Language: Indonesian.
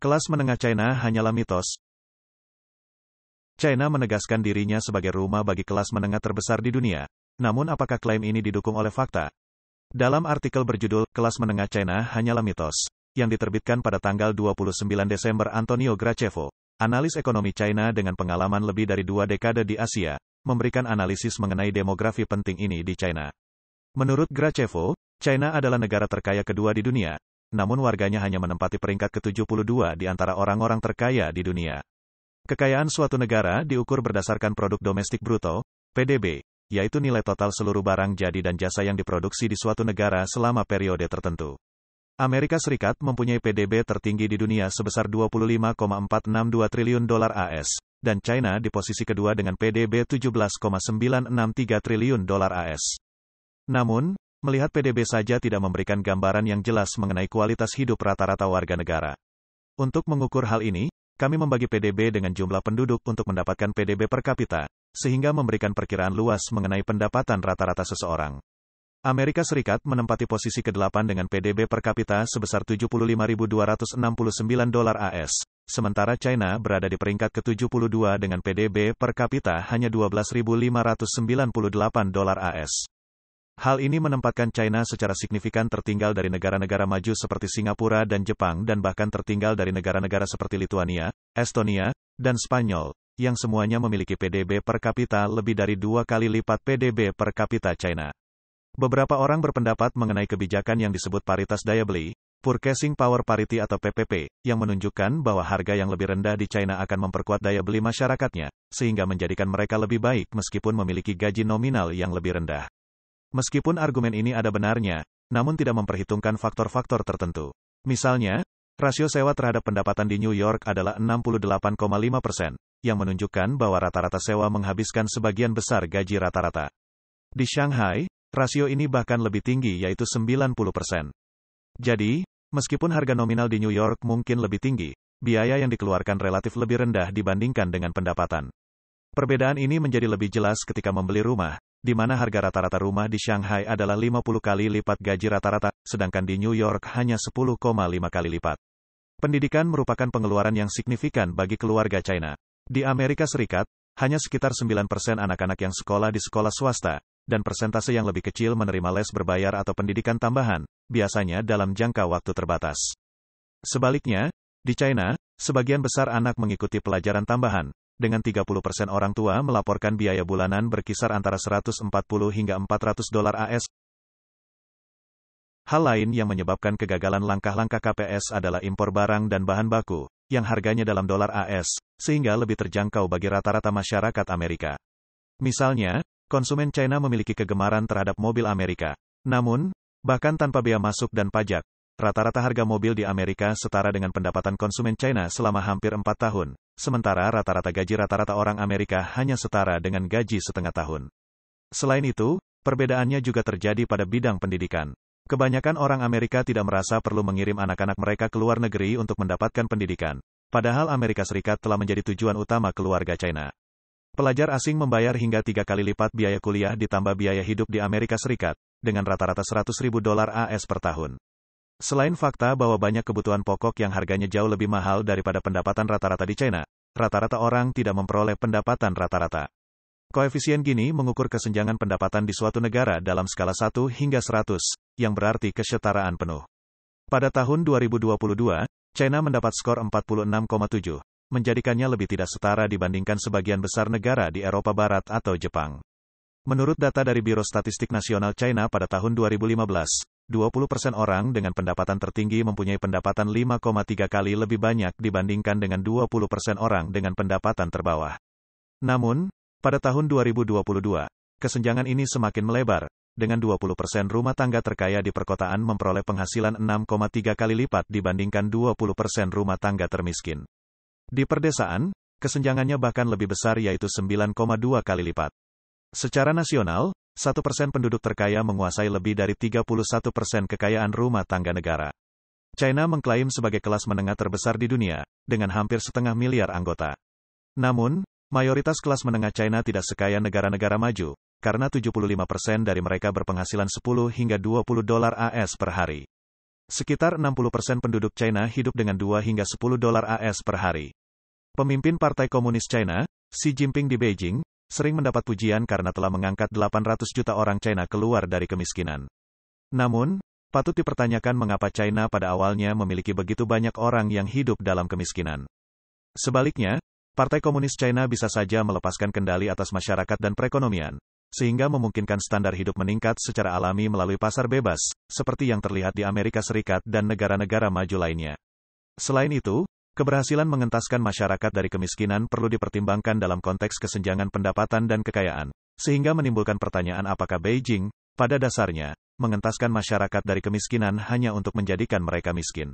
Kelas menengah China hanyalah mitos. China menegaskan dirinya sebagai rumah bagi kelas menengah terbesar di dunia. Namun apakah klaim ini didukung oleh fakta? Dalam artikel berjudul, Kelas Menengah China Hanyalah Mitos, yang diterbitkan pada tanggal 29 Desember Antonio Gracevo, analis ekonomi China dengan pengalaman lebih dari dua dekade di Asia, memberikan analisis mengenai demografi penting ini di China. Menurut Gracevo, China adalah negara terkaya kedua di dunia, namun warganya hanya menempati peringkat ke-72 di antara orang-orang terkaya di dunia. Kekayaan suatu negara diukur berdasarkan produk domestik bruto, PDB, yaitu nilai total seluruh barang jadi dan jasa yang diproduksi di suatu negara selama periode tertentu. Amerika Serikat mempunyai PDB tertinggi di dunia sebesar 25,462 triliun dolar AS, dan China di posisi kedua dengan PDB 17,963 triliun dolar AS. Namun, Melihat PDB saja tidak memberikan gambaran yang jelas mengenai kualitas hidup rata-rata warga negara. Untuk mengukur hal ini, kami membagi PDB dengan jumlah penduduk untuk mendapatkan PDB per kapita, sehingga memberikan perkiraan luas mengenai pendapatan rata-rata seseorang. Amerika Serikat menempati posisi ke-8 dengan PDB per kapita sebesar 75.269 dolar AS, sementara China berada di peringkat ke-72 dengan PDB per kapita hanya 12.598 dolar AS. Hal ini menempatkan China secara signifikan tertinggal dari negara-negara maju seperti Singapura dan Jepang dan bahkan tertinggal dari negara-negara seperti Lituania, Estonia, dan Spanyol, yang semuanya memiliki PDB per kapita lebih dari dua kali lipat PDB per kapita China. Beberapa orang berpendapat mengenai kebijakan yang disebut paritas daya beli, Purchasing Power Parity atau PPP, yang menunjukkan bahwa harga yang lebih rendah di China akan memperkuat daya beli masyarakatnya, sehingga menjadikan mereka lebih baik meskipun memiliki gaji nominal yang lebih rendah. Meskipun argumen ini ada benarnya, namun tidak memperhitungkan faktor-faktor tertentu. Misalnya, rasio sewa terhadap pendapatan di New York adalah 68,5 persen, yang menunjukkan bahwa rata-rata sewa menghabiskan sebagian besar gaji rata-rata. Di Shanghai, rasio ini bahkan lebih tinggi yaitu 90 persen. Jadi, meskipun harga nominal di New York mungkin lebih tinggi, biaya yang dikeluarkan relatif lebih rendah dibandingkan dengan pendapatan. Perbedaan ini menjadi lebih jelas ketika membeli rumah, di mana harga rata-rata rumah di Shanghai adalah 50 kali lipat gaji rata-rata, sedangkan di New York hanya 10,5 kali lipat. Pendidikan merupakan pengeluaran yang signifikan bagi keluarga China. Di Amerika Serikat, hanya sekitar 9% anak-anak yang sekolah di sekolah swasta, dan persentase yang lebih kecil menerima les berbayar atau pendidikan tambahan, biasanya dalam jangka waktu terbatas. Sebaliknya, di China, sebagian besar anak mengikuti pelajaran tambahan, dengan 30% orang tua melaporkan biaya bulanan berkisar antara 140 hingga 400 dolar AS. Hal lain yang menyebabkan kegagalan langkah-langkah KPS adalah impor barang dan bahan baku, yang harganya dalam dolar AS, sehingga lebih terjangkau bagi rata-rata masyarakat Amerika. Misalnya, konsumen China memiliki kegemaran terhadap mobil Amerika. Namun, bahkan tanpa bea masuk dan pajak, Rata-rata harga mobil di Amerika setara dengan pendapatan konsumen China selama hampir 4 tahun, sementara rata-rata gaji rata-rata orang Amerika hanya setara dengan gaji setengah tahun. Selain itu, perbedaannya juga terjadi pada bidang pendidikan. Kebanyakan orang Amerika tidak merasa perlu mengirim anak-anak mereka ke luar negeri untuk mendapatkan pendidikan. Padahal Amerika Serikat telah menjadi tujuan utama keluarga China. Pelajar asing membayar hingga tiga kali lipat biaya kuliah ditambah biaya hidup di Amerika Serikat, dengan rata-rata 100 ribu dolar AS per tahun. Selain fakta bahwa banyak kebutuhan pokok yang harganya jauh lebih mahal daripada pendapatan rata-rata di China, rata-rata orang tidak memperoleh pendapatan rata-rata. Koefisien gini mengukur kesenjangan pendapatan di suatu negara dalam skala 1 hingga 100, yang berarti kesetaraan penuh. Pada tahun 2022, China mendapat skor 46,7, menjadikannya lebih tidak setara dibandingkan sebagian besar negara di Eropa Barat atau Jepang. Menurut data dari Biro Statistik Nasional China pada tahun 2015, 20% orang dengan pendapatan tertinggi mempunyai pendapatan 5,3 kali lebih banyak dibandingkan dengan 20% orang dengan pendapatan terbawah. Namun, pada tahun 2022, kesenjangan ini semakin melebar, dengan 20% rumah tangga terkaya di perkotaan memperoleh penghasilan 6,3 kali lipat dibandingkan 20% rumah tangga termiskin. Di perdesaan, kesenjangannya bahkan lebih besar yaitu 9,2 kali lipat. Secara nasional, 1% penduduk terkaya menguasai lebih dari 31% kekayaan rumah tangga negara. China mengklaim sebagai kelas menengah terbesar di dunia, dengan hampir setengah miliar anggota. Namun, mayoritas kelas menengah China tidak sekaya negara-negara maju, karena 75% dari mereka berpenghasilan 10 hingga 20 dolar AS per hari. Sekitar 60% penduduk China hidup dengan 2 hingga 10 dolar AS per hari. Pemimpin Partai Komunis China, Xi Jinping di Beijing, sering mendapat pujian karena telah mengangkat 800 juta orang China keluar dari kemiskinan. Namun, patut dipertanyakan mengapa China pada awalnya memiliki begitu banyak orang yang hidup dalam kemiskinan. Sebaliknya, Partai Komunis China bisa saja melepaskan kendali atas masyarakat dan perekonomian, sehingga memungkinkan standar hidup meningkat secara alami melalui pasar bebas, seperti yang terlihat di Amerika Serikat dan negara-negara maju lainnya. Selain itu, Keberhasilan mengentaskan masyarakat dari kemiskinan perlu dipertimbangkan dalam konteks kesenjangan pendapatan dan kekayaan, sehingga menimbulkan pertanyaan apakah Beijing, pada dasarnya, mengentaskan masyarakat dari kemiskinan hanya untuk menjadikan mereka miskin.